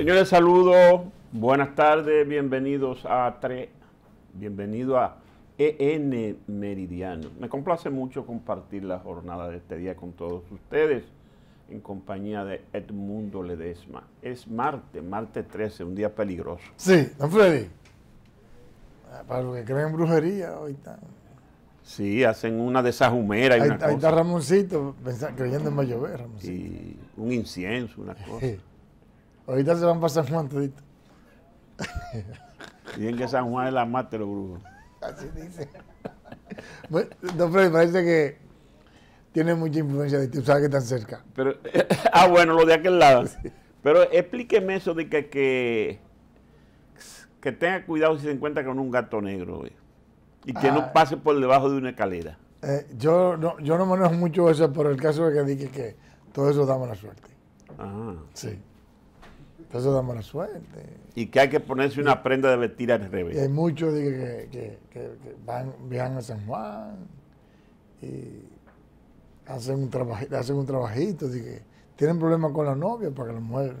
Señores, saludos, buenas tardes, bienvenidos a TRE, bienvenido a EN Meridiano. Me complace mucho compartir la jornada de este día con todos ustedes en compañía de Edmundo Ledesma. Es martes, martes 13, un día peligroso. Sí, don Freddy. Ah, para los que creen en brujería, hoy Sí, hacen una desajumera y ahí, una ahí está Ramoncito, pensando, creyendo en va llover, Ramoncito. Y un incienso, una cosa. Ahorita se van a pasar Juan todito. Dicen que San Juan es la de los brujos. Así dice. Bueno, don Freddy, parece que tiene mucha influencia de ti, sabes que tan cerca. Pero, ah, bueno, lo de aquel lado. Pero explíqueme eso de que, que, tenga cuidado si se encuentra con un gato negro y que no ah. pase por debajo de una escalera. Eh, yo, no, yo no manejo mucho eso, por el caso de que dije que todo eso da la suerte. Ah Sí. Entonces da mala suerte. Y que hay que ponerse una prenda de vestir al revés. hay muchos que, van, viajan a San Juan y hacen un, trabajito, hacen un trabajito, tienen problemas con la novia para que la mujer,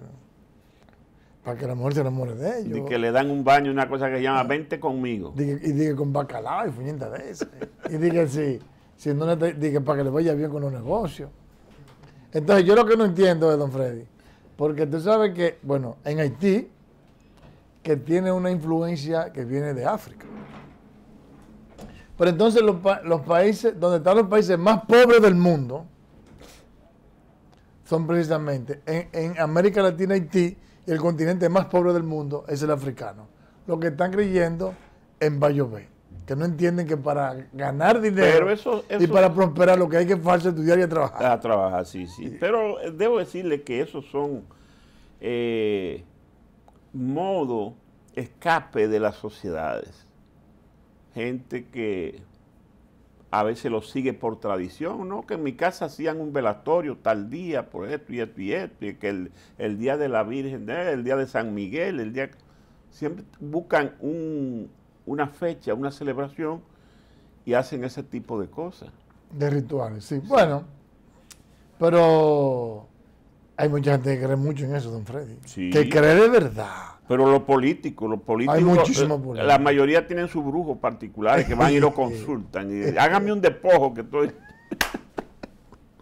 para que la mujer se enamore de ellos. Y que le dan un baño, una cosa que se llama ah. vente conmigo. y dije con bacalao y fuñenta de ese. y dije sí, si no dije para que le vaya bien con los negocios. Entonces yo lo que no entiendo es, don Freddy, porque tú sabes que, bueno, en Haití, que tiene una influencia que viene de África. Pero entonces los, países, donde están los países más pobres del mundo, son precisamente en, América Latina, Haití, y el continente más pobre del mundo es el africano. lo que están creyendo en Bayobé, que no entienden que para ganar dinero y para prosperar lo que hay que hacer es estudiar y trabajar. A trabajar, sí. sí. Pero eh, debo decirle que esos son eh, modo escape de las sociedades. Gente que a veces lo sigue por tradición, ¿no? Que en mi casa hacían un velatorio tal día por esto y esto y esto, y que el, día de la Virgen, el día de San Miguel, el día... Siempre buscan una fecha, una celebración y hacen ese tipo de cosas. De rituales, sí. Bueno, pero hay mucha gente que cree mucho en eso, don Freddy. Que cree de verdad. Pero los políticos, los políticos. Eh, la mayoría tienen sus brujos particulares que van y lo consultan. Y, Hágame un despojo que estoy.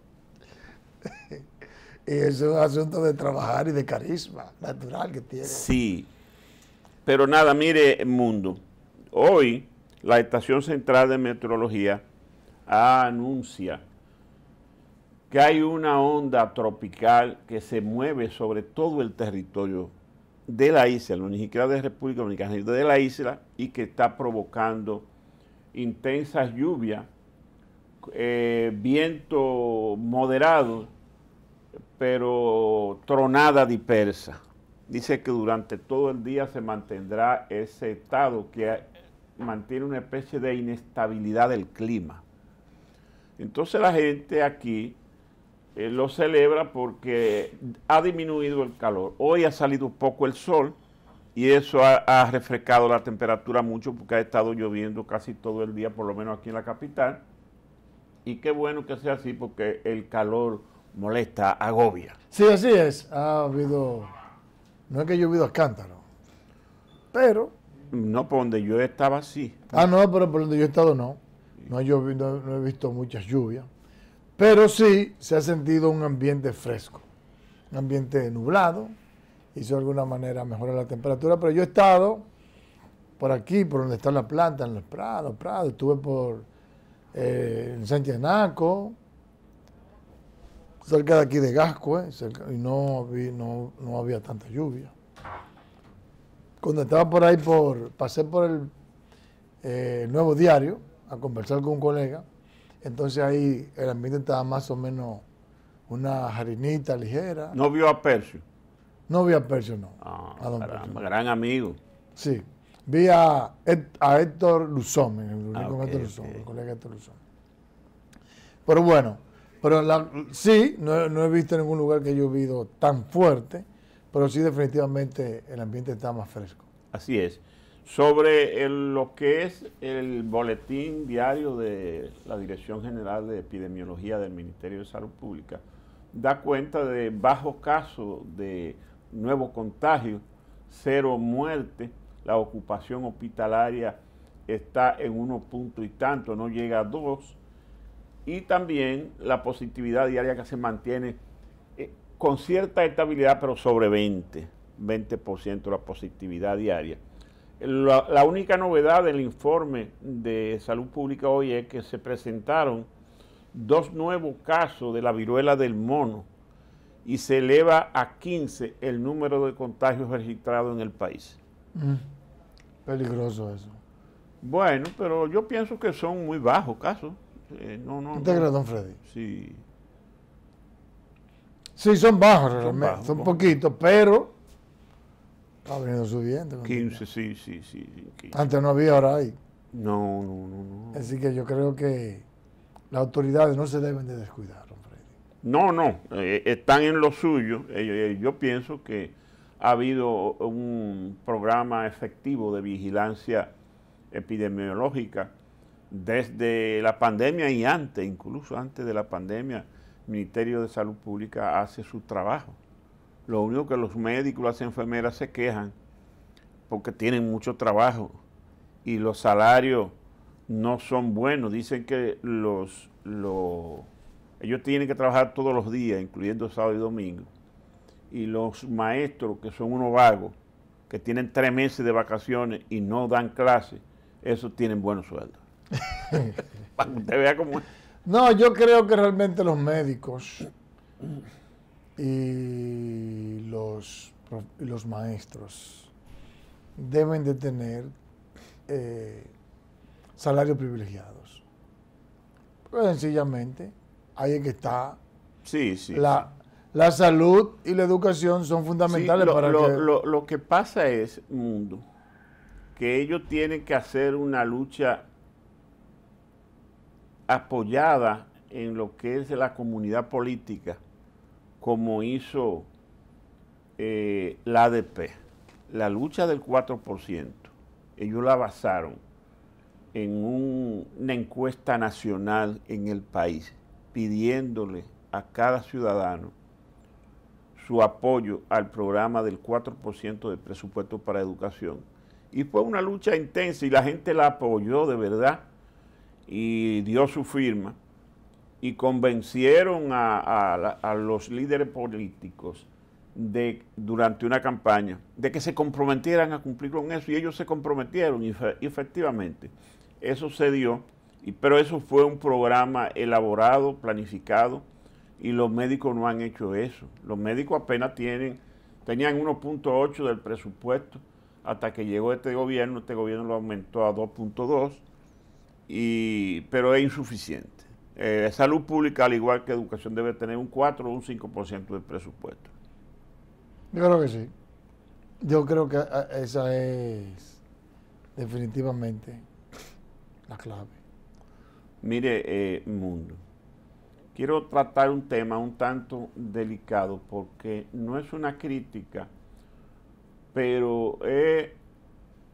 y eso es un asunto de trabajar y de carisma natural que tiene. Sí. Pero nada, mire, mundo. Hoy, la Estación Central de Meteorología anuncia que hay una onda tropical que se mueve sobre todo el territorio de la isla, no ni siquiera de República Dominicana, de la isla y que está provocando intensas lluvias, eh, viento moderado, pero tronada dispersa. Dice que durante todo el día se mantendrá ese estado que mantiene una especie de inestabilidad del clima. Entonces la gente aquí eh, lo celebra porque ha disminuido el calor. Hoy ha salido un poco el sol y eso ha, refrescado la temperatura mucho porque ha estado lloviendo casi todo el día, por lo menos aquí en la capital. Y qué bueno que sea así porque el calor molesta, agobia. Sí, así es. Ha habido, no es que haya llovido a cántaro, pero... No, por donde yo estaba sí. Ah, no, pero por donde yo he estado no. No, ha no, no he visto muchas lluvias. Pero sí se ha sentido un ambiente fresco, un ambiente nublado, hizo de alguna manera mejorar la temperatura, pero yo he estado por aquí, por donde está la planta, en los prados, prados, estuve por eh, Sánchez Naco, cerca de aquí de Gasco, y no, vi, no, había tanta lluvia. Cuando estaba por ahí, por pasé por el eh, Nuevo Diario a conversar con un colega, entonces ahí el ambiente estaba más o menos una jarinita ligera. ¿No vio a Percio? No vi a Percio, no. Ah, a don gran, amigo. Sí. Vi a, a Héctor Luzón, el ah, Héctor Luzón, colega Héctor Luzón. Pero bueno, pero sí, no, he visto ningún lugar que haya llovido tan fuerte, pero sí definitivamente el ambiente está más fresco. Así es sobre lo que es el boletín diario de la Dirección General de Epidemiología del Ministerio de Salud Pública, da cuenta de bajos casos de nuevo contagio cero muerte, la ocupación hospitalaria está en uno punto y tanto, no llega a dos, y también la positividad diaria que se mantiene eh, con cierta estabilidad, pero sobre 20, 20% la positividad diaria la, única novedad del informe de salud pública hoy es que se presentaron dos nuevos casos de la viruela del mono y se eleva a 15 el número de contagios registrados en el país. Mm, peligroso eso. Bueno, pero yo pienso que son muy bajos casos. Eh, no, no, ¿Te crees, don Freddy? Sí. Sí, son bajos realmente, son, son poquitos, pero Está ah, venido subiendo. 15, sí, sí, sí. Antes no había, ahora hay. No, no, no, Así que yo creo que las autoridades no se deben de descuidar, No, no, eh, están en lo suyo. Eh, yo pienso que ha habido un programa efectivo de vigilancia epidemiológica desde la pandemia y antes, incluso antes de la pandemia, el Ministerio de Salud Pública hace su trabajo. Lo único que los médicos, las enfermeras se quejan porque tienen mucho trabajo y los salarios no son buenos. Dicen que los, ellos tienen que trabajar todos los días, incluyendo sábado y domingo. Y los maestros, que son unos vagos, que tienen tres meses de vacaciones y no dan clases, esos tienen buenos sueldos. usted vea cómo No, yo creo que realmente los médicos y los, los maestros deben de tener eh, salarios privilegiados. pues sencillamente, ahí es que está sí, sí, la, la salud y la educación son fundamentales para lo, Lo, lo que pasa es, mundo, que ellos tienen que hacer una lucha apoyada en lo que es la comunidad política como hizo eh, la ADP. La lucha del 4%, ellos la basaron en una encuesta nacional en el país, pidiéndole a cada ciudadano su apoyo al programa del 4% del presupuesto para educación. Y fue una lucha intensa y la gente la apoyó de verdad y dio su firma y convencieron a, los líderes políticos de, durante una campaña de que se comprometieran a cumplir con eso y ellos se comprometieron y, efectivamente eso se dio, y, pero eso fue un programa elaborado, planificado y los médicos no han hecho eso. Los médicos apenas tienen, tenían 1.8 del presupuesto hasta que llegó este gobierno, este gobierno lo aumentó a 2.2, pero es insuficiente. Eh, salud pública, al igual que educación, debe tener un 4 o un 5% del presupuesto. Yo creo que sí. Yo creo que ah, ah, esa es definitivamente la clave. Mire, eh, mundo, quiero tratar un tema un tanto delicado porque no es una crítica, pero es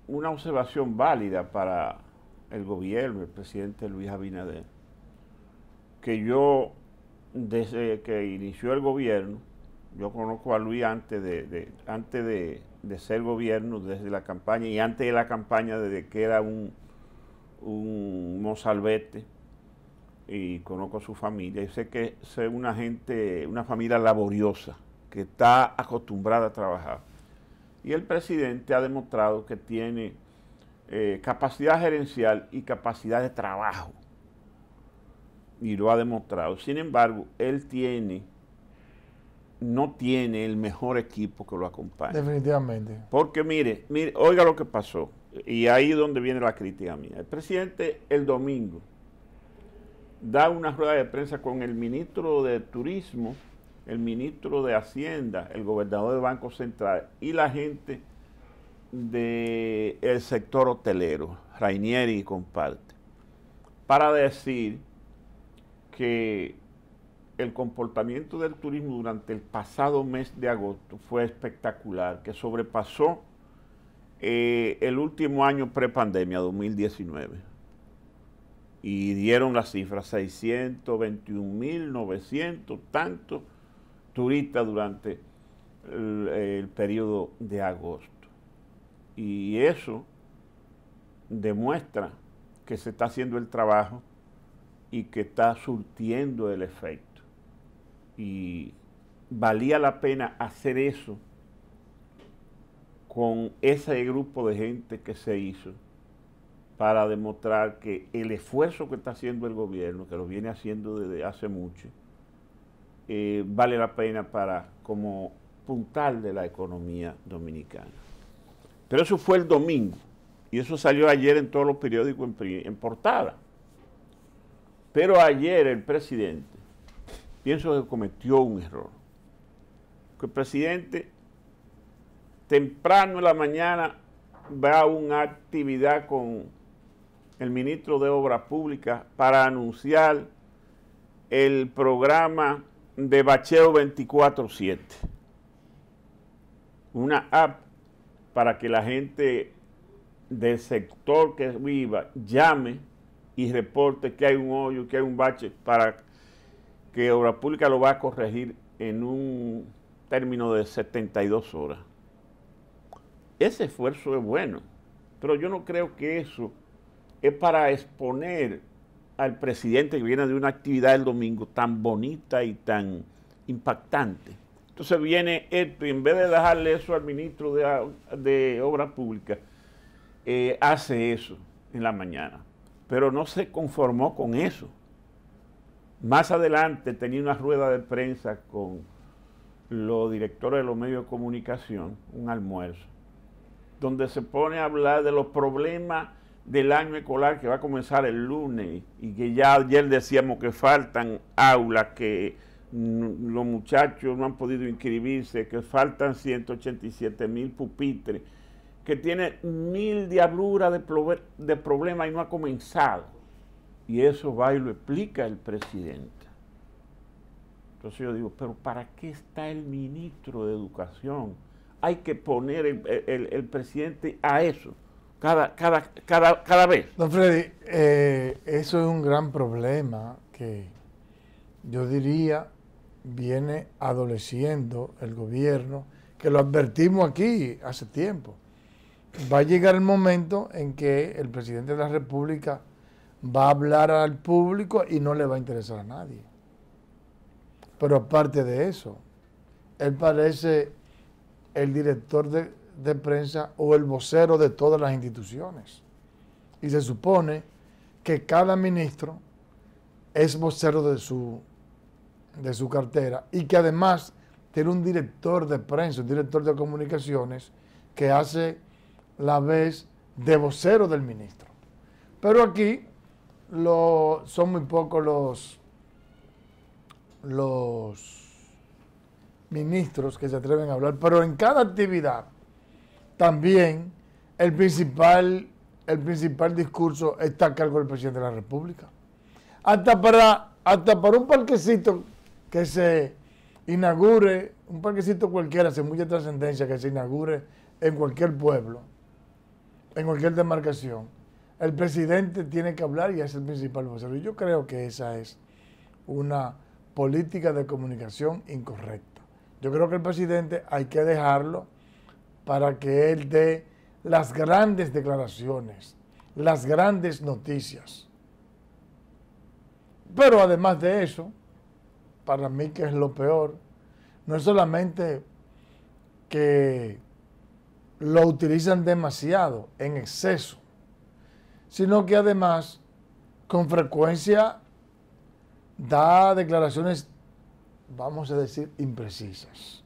una observación válida para el gobierno, el presidente Luis Abinader que yo, desde que inició el gobierno, yo conozco a Luis antes de, antes de, ser gobierno, desde la campaña, y antes de la campaña, desde que era un, un mozalbete, y conozco a su familia, y sé que es una gente, una familia laboriosa, que está acostumbrada a trabajar. Y el presidente ha demostrado que tiene eh, capacidad gerencial y capacidad de trabajo y lo ha demostrado. Sin embargo, él tiene, no tiene el mejor equipo que lo acompañe. Definitivamente. Porque mire, mire, oiga lo que pasó. Y ahí donde viene la crítica mía. El presidente el domingo da una rueda de prensa con el ministro de Turismo, el ministro de Hacienda, el gobernador del Banco Central y la gente del sector hotelero, Rainieri y comparte, para decir que el comportamiento del turismo durante el pasado mes de agosto fue espectacular, que sobrepasó eh, el último año prepandemia, 2019. Y dieron las cifras, 621.900 tantos turistas durante el periodo de agosto. Y eso demuestra que se está haciendo el trabajo y que está surtiendo el efecto. Y valía la pena hacer eso con ese grupo de gente que se hizo para demostrar que el esfuerzo que está haciendo el gobierno, que lo viene haciendo desde hace mucho, eh, vale la pena para como puntal de la economía dominicana. Pero eso fue el domingo y eso salió ayer en todos los periódicos en portada. Pero ayer el presidente, pienso que cometió un error. Que el presidente temprano en la mañana va a una actividad con el ministro de Obras Públicas para anunciar el programa de bacheo 24-7. Una app para que la gente del sector que viva llame y reporte que hay un hoyo, que hay un bache, para que Obra Pública lo va a corregir en un término de 72 horas. Ese esfuerzo es bueno, pero yo no creo que eso es para exponer al presidente que viene de una actividad el domingo tan bonita y tan impactante. Entonces viene esto y en vez de dejarle eso al ministro de, obra Obras Públicas, eh, hace eso en la mañana pero no se conformó con eso. Más adelante tenía una rueda de prensa con los directores de los medios de comunicación, un almuerzo, donde se pone a hablar de los problemas del año escolar que va a comenzar el lunes y que ya ayer decíamos que faltan aulas, que los muchachos no han podido inscribirse, que faltan 187 mil pupitres que tiene mil diabluras de, de problemas y no ha comenzado. Y eso va y lo explica el presidente. Entonces yo digo, pero ¿para qué está el ministro de Educación? Hay que poner el, presidente a eso, cada, cada, vez. Don Freddy, eh, eso es un gran problema que yo diría viene adoleciendo el gobierno, que lo advertimos aquí hace tiempo va a llegar el momento en que el presidente de la República va a hablar al público y no le va a interesar a nadie. Pero aparte de eso, él parece el director de, prensa o el vocero de todas las instituciones. Y se supone que cada ministro es vocero de su, de su cartera y que además tiene un director de prensa, un director de comunicaciones que hace la vez de vocero del ministro. Pero aquí lo, son muy pocos los, los ministros que se atreven a hablar, pero en cada actividad también el principal, el principal discurso está a cargo del presidente de la República. Hasta para, hasta para un parquecito que se inaugure, un parquecito cualquiera, sin mucha trascendencia, que se inaugure en cualquier pueblo en cualquier demarcación, el presidente tiene que hablar y es el principal vocero. Yo creo que esa es una política de comunicación incorrecta. Yo creo que el presidente hay que dejarlo para que él dé las grandes declaraciones, las grandes noticias. Pero además de eso, para mí que es lo peor, no es solamente que lo utilizan demasiado, en exceso, sino que además con frecuencia da declaraciones, vamos a decir, imprecisas.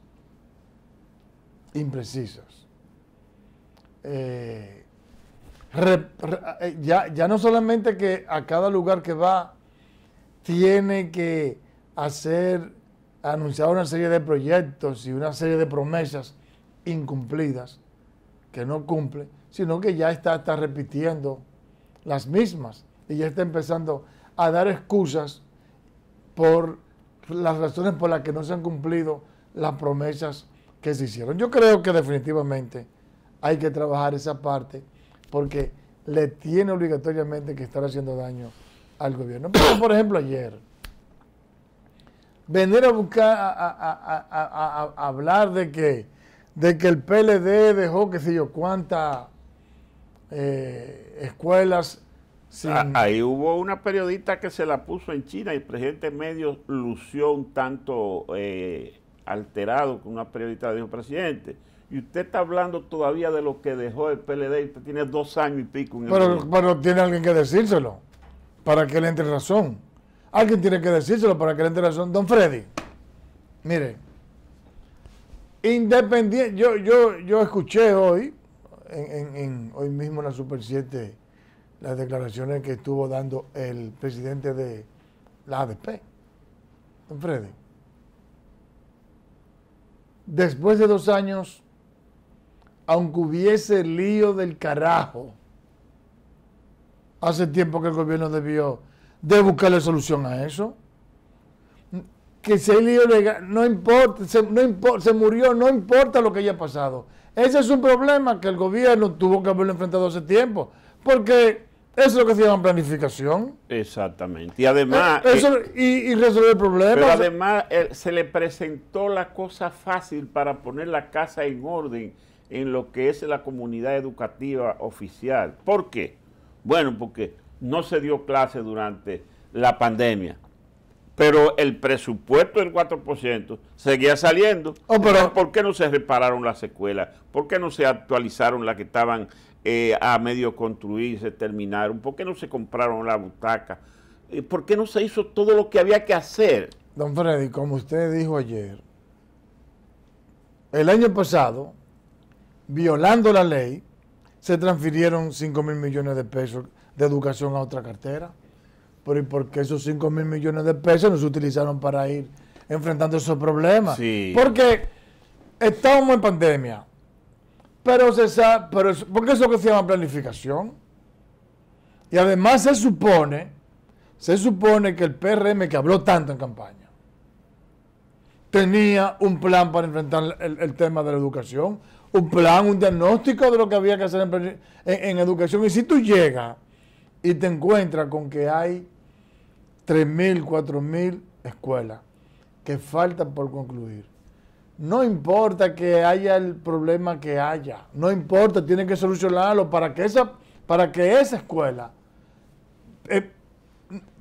Imprecisas. Eh, eh, ya, ya no solamente que a cada lugar que va tiene que hacer, anunciar una serie de proyectos y una serie de promesas incumplidas, que no cumple, sino que ya está, está repitiendo las mismas y ya está empezando a dar excusas por las razones por las que no se han cumplido las promesas que se hicieron. Yo creo que definitivamente hay que trabajar esa parte porque le tiene obligatoriamente que estar haciendo daño al gobierno. Pero, por ejemplo, ayer, venir a buscar, a hablar de que de que el PLD dejó qué sé yo cuántas eh, escuelas ah, ahí hubo una periodista que se la puso en China y el presidente medio lució un tanto eh, alterado con una periodista dijo, presidente, y usted está hablando todavía de lo que dejó el PLD y usted tiene dos años y pico. En el pero, tiene alguien que decírselo para que le entre razón. Alguien tiene que decírselo para que le entre razón. Don Freddy, mire, Independiente, yo, yo, yo escuché hoy, en, en, hoy mismo en la Super 7, las declaraciones que estuvo dando el presidente de la ADP, Freddy. Después de dos años, aunque hubiese lío del carajo, hace tiempo que el gobierno debió de buscarle solución a eso que se no importa, murió, no importa lo que haya pasado. Ese es un problema que el gobierno tuvo que haberlo enfrentado hace tiempo, porque eso es lo que se llama planificación. Exactamente. Y además... Eh, eh, y, resolver problema. Pero además eh, se le presentó la cosa fácil para poner la casa en orden en lo que es la comunidad educativa oficial. ¿Por qué? Bueno, porque no se dio clase durante la pandemia pero el presupuesto del 4% seguía saliendo. Oh, ¿Por qué no se repararon las escuelas? ¿Por qué no se actualizaron las que estaban eh, a medio construir, se terminaron? ¿Por qué no se compraron las butacas? ¿Por qué no se hizo todo lo que había que hacer? Don Freddy, como usted dijo ayer, el año pasado, violando la ley, se transfirieron 5 mil millones de pesos de educación a otra cartera. Pero ¿y por qué esos 5 mil millones de pesos no se utilizaron para ir enfrentando esos problemas? Porque estábamos en pandemia. Pero se sabe, pero, porque eso que se llama planificación. Y además se supone, se supone que el PRM que habló tanto en campaña, tenía un plan para enfrentar el, tema de la educación, un plan, un diagnóstico de lo que había que hacer en, en educación. Y si tú llegas y te encuentras con que hay 3.000, 4.000 escuelas que faltan por concluir. No importa que haya el problema que haya, no importa, tiene que solucionarlo para que esa, para que esa escuela, eh,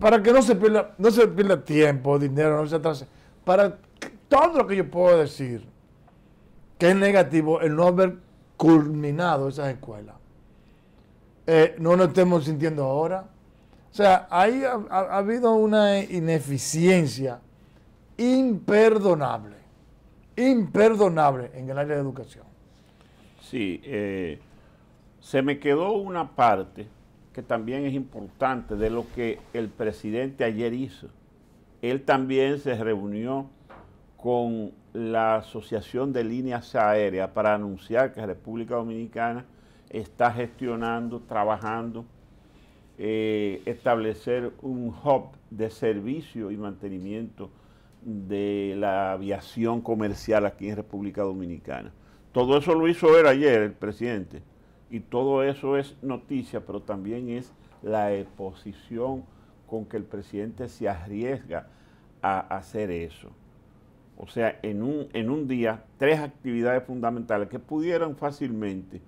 para que no se pierda, no se pierda tiempo, dinero, no se atrase, para todo lo que yo puedo decir que es negativo el no haber culminado esas escuelas. Eh, no lo estemos sintiendo ahora. O sea, ahí ha, habido una ineficiencia imperdonable, imperdonable en el área de educación. Sí, eh, se me quedó una parte que también es importante de lo que el presidente ayer hizo. Él también se reunió con la Asociación de Líneas Aéreas para anunciar que la República Dominicana está gestionando, trabajando, eh, establecer un hub de servicio y mantenimiento de la aviación comercial aquí en República Dominicana. Todo eso lo hizo él ayer, el presidente, y todo eso es noticia, pero también es la exposición con que el presidente se arriesga a hacer eso. O sea, en un, en un día, tres actividades fundamentales que pudieran fácilmente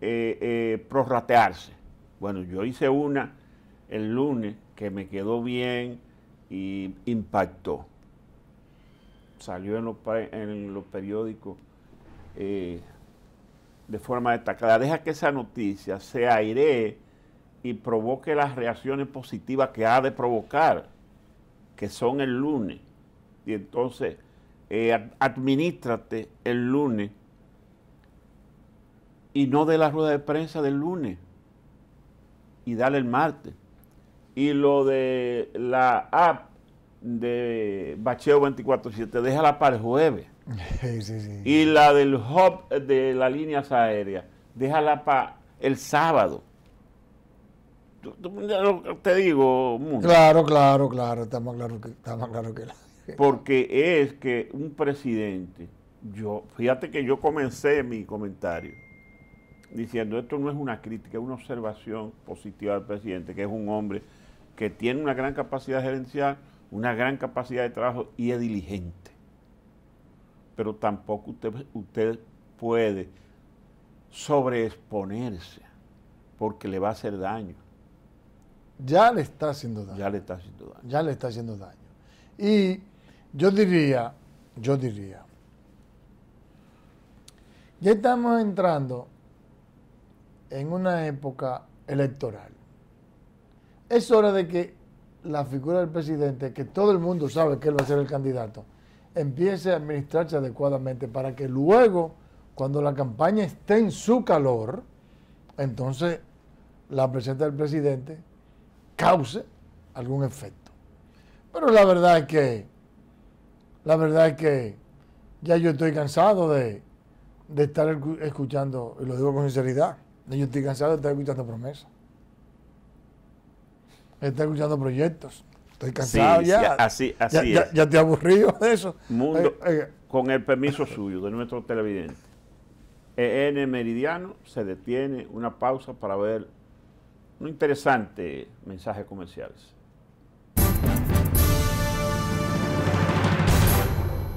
eh, eh, prorratearse. Bueno, yo hice una el lunes que me quedó bien y impactó. Salió en los, periódicos eh, de forma destacada. Deja que esa noticia se airee y provoque las reacciones positivas que ha de provocar, que son el lunes. Y entonces, administrate el lunes y no de la rueda de prensa del lunes y dale el martes. Y lo de la app de Bacheo 24-7, déjala para el jueves. Y la del hub de las líneas aéreas, déjala para el sábado. Te digo, Claro, claro, claro, está más claro que, está más claro que la... Porque es que un presidente, yo, fíjate que yo comencé mi comentario diciendo, esto no es una crítica, es una observación positiva del presidente, que es un hombre que tiene una gran capacidad gerencial, una gran capacidad de trabajo y es diligente. Pero tampoco usted, usted puede sobreexponerse porque le va a hacer daño. Ya le está haciendo daño. Ya le está haciendo daño. Ya le está haciendo daño. Y yo diría, yo diría, ya estamos entrando en una época electoral. Es hora de que la figura del presidente, que todo el mundo sabe que él va a ser el candidato, empiece a administrarse adecuadamente para que luego, cuando la campaña esté en su calor, entonces la presencia del presidente cause algún efecto. Pero la verdad es que, la verdad es que ya yo estoy cansado de estar escuchando, y lo digo con sinceridad, yo estoy cansado de estar escuchando promesas. Estoy escuchando proyectos. Estoy cansado ya. así, ya, es. Ya, te aburrido de eso. Eh, eh, con el permiso suyo de nuestro televidente. EN Meridiano se detiene una pausa para ver un interesante mensaje comercial.